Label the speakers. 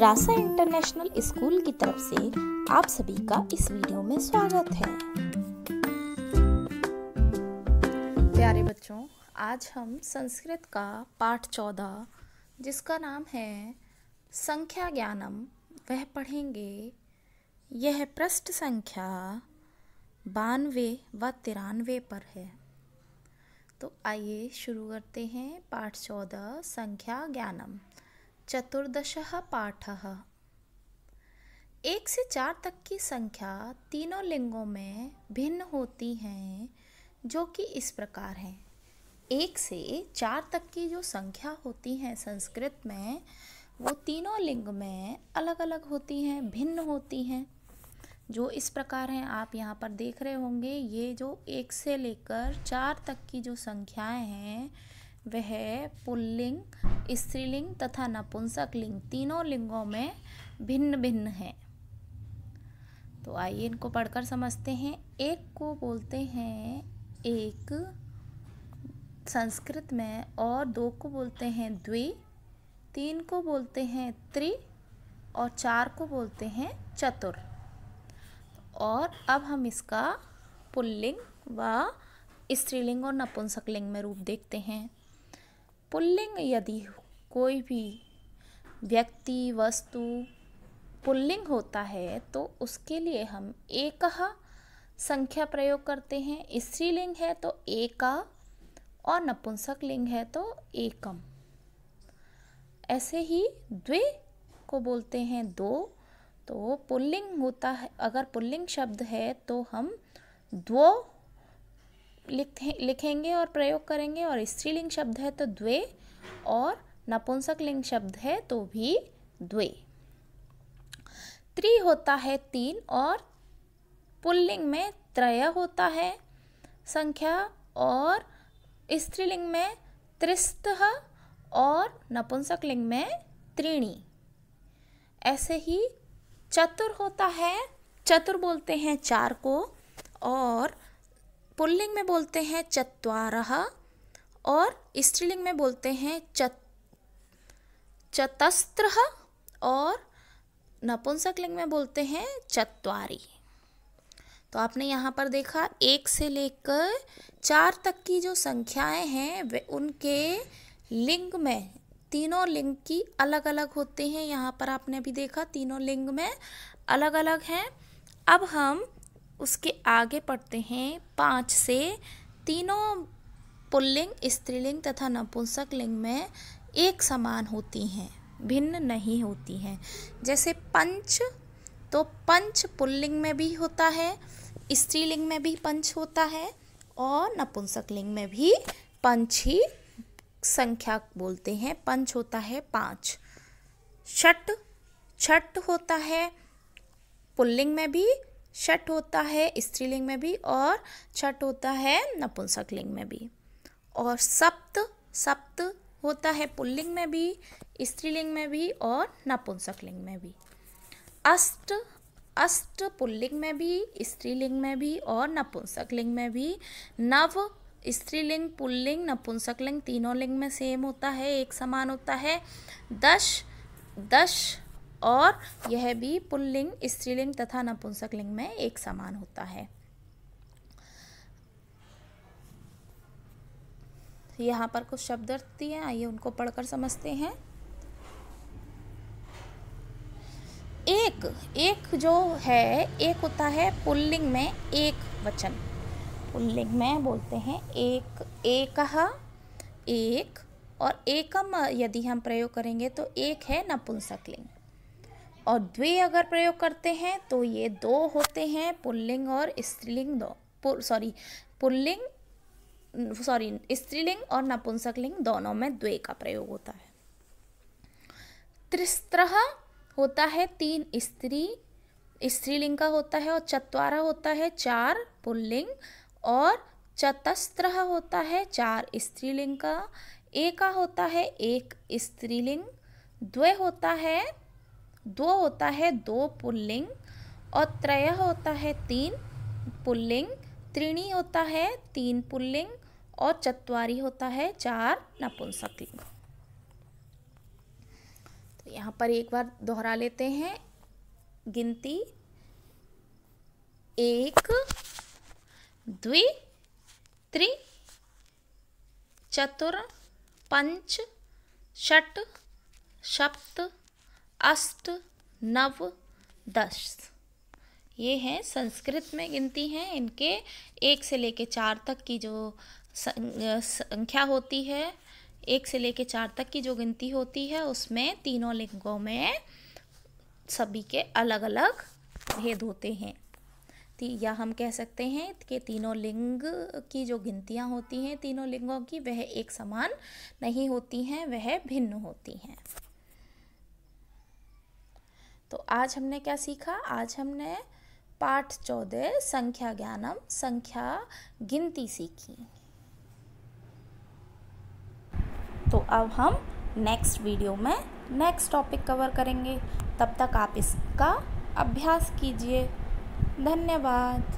Speaker 1: रासा international school की तरफ से आप सभी का इस वीडियो में स्वागत है प्यारे बच्चों आज हम संस्कृत का पाठ चौदह जिसका नाम है संख्या ज्ञानम वह पढ़ेंगे यह पृष्ठ संख्या बानवे व तिरानवे पर है तो आइए शुरू करते हैं पाठ चौदह संख्या ज्ञानम चतुर्दश पाठ एक से चार तक की संख्या तीनों लिंगों में भिन्न होती हैं जो कि इस प्रकार हैं एक से चार तक की जो संख्या होती हैं संस्कृत में वो तीनों लिंग में अलग अलग होती हैं भिन्न होती हैं जो इस प्रकार हैं आप यहाँ पर देख रहे होंगे ये जो एक से लेकर चार तक की जो संख्याएं हैं वह पुल्लिंग स्त्रीलिंग तथा नपुंसक लिंग तीनों लिंगों में भिन्न भिन्न हैं तो आइए इनको पढ़कर समझते हैं एक को बोलते हैं एक संस्कृत में और दो को बोलते हैं द्वि तीन को बोलते हैं त्रि और चार को बोलते हैं चतुर और अब हम इसका पुल्लिंग व स्त्रीलिंग और नपुंसकलिंग में रूप देखते हैं पुल्लिंग यदि कोई भी व्यक्ति वस्तु पुल्लिंग होता है तो उसके लिए हम एक संख्या प्रयोग करते हैं स्त्रीलिंग है तो एका और नपुंसक लिंग है तो एकम ऐसे ही द्वे को बोलते हैं दो तो पुल्लिंग होता है अगर पुल्लिंग शब्द है तो हम द्वो लिखे लिखेंगे और प्रयोग करेंगे और स्त्रीलिंग शब्द है तो द्वे और नपुंसक लिंग शब्द है तो भी द्वे त्रि होता है तीन और पुल्लिंग में त्रय होता है संख्या और स्त्रीलिंग में त्रिस्त और नपुंसक लिंग में त्रिणी ऐसे ही चतुर होता है चतुर बोलते हैं चार को और पुल्लिंग में बोलते हैं चतवार और स्त्रीलिंग में बोलते हैं चत चतस्त्र और नपुंसक लिंग में बोलते हैं चतवारी तो आपने यहाँ पर देखा एक से लेकर चार तक की जो संख्याएं हैं वे उनके लिंग में तीनों लिंग की अलग अलग होते हैं यहाँ पर आपने अभी देखा तीनों लिंग में अलग अलग हैं अब हम उसके आगे पढ़ते हैं पाँच से तीनों पुल्लिंग स्त्रीलिंग तथा नपुंसक लिंग में एक समान होती हैं भिन्न नहीं होती हैं जैसे पंच तो पंच पुल्लिंग में भी होता है स्त्रीलिंग में भी पंच होता है और नपुंसक लिंग में भी पंच ही संख्या बोलते हैं पंच होता है पाँच छठ छठ होता है पुल्लिंग में भी छठ होता है स्त्रीलिंग में भी और छठ होता है नपुंसक लिंग में भी और सप्त सप्त होता है पुल्लिंग में भी स्त्रीलिंग में भी और नपुंसक लिंग में भी अष्ट अष्ट पुल्लिंग में भी स्त्रीलिंग में भी और नपुंसक लिंग में भी नव स्त्रीलिंग पुल्लिंग नपुंसक लिंग तीनों लिंग में सेम होता है एक समान होता है दश दश और यह भी पुल्लिंग स्त्रीलिंग तथा नपुंसक लिंग में एक समान होता है यहाँ पर कुछ शब्द दिए हैं आइए उनको पढ़कर समझते हैं एक एक जो है एक होता है पुल्लिंग में एक वचन पुल्लिंग में बोलते हैं एक एक एक और एकम यदि हम प्रयोग करेंगे तो एक है नपुंसक लिंग और द्वे अगर प्रयोग करते हैं तो ये दो होते हैं पुल्लिंग और स्त्रीलिंग दो सॉरी पुल्लिंग सॉरी स्त्रीलिंग और नपुंसकलिंग दोनों में द्वे का प्रयोग होता है त्रिस्त्र होता है तीन स्त्री स्त्रीलिंग का होता है और चतवारा होता है चार पुल्लिंग और चतस्त्र होता है चार स्त्रीलिंग का एका होता है एक स्त्रीलिंग द्वे होता है दो होता है दो पुल्लिंग और त्रय होता है तीन पुल्लिंग त्रिणी होता है तीन पुल्लिंग और चतवारी होता है चार नपुंसकलिंग तो यहाँ पर एक बार दोहरा लेते हैं गिनती एक द्वि त्रि चतुर पंच षट सप्त अष्ट नव दस ये हैं संस्कृत में गिनती हैं इनके एक से लेके चार तक की जो संख्या होती है एक से लेके चार तक की जो गिनती होती है उसमें तीनों लिंगों में सभी के अलग अलग भेद होते हैं या हम कह सकते हैं कि तीनों लिंग की जो गिनतियाँ होती हैं तीनों लिंगों की वह एक समान नहीं होती हैं वह भिन्न होती हैं तो आज हमने क्या सीखा आज हमने पाठ चौदह संख्या ज्ञानम संख्या गिनती सीखी तो अब हम नेक्स्ट वीडियो में नेक्स्ट टॉपिक कवर करेंगे तब तक आप इसका अभ्यास कीजिए धन्यवाद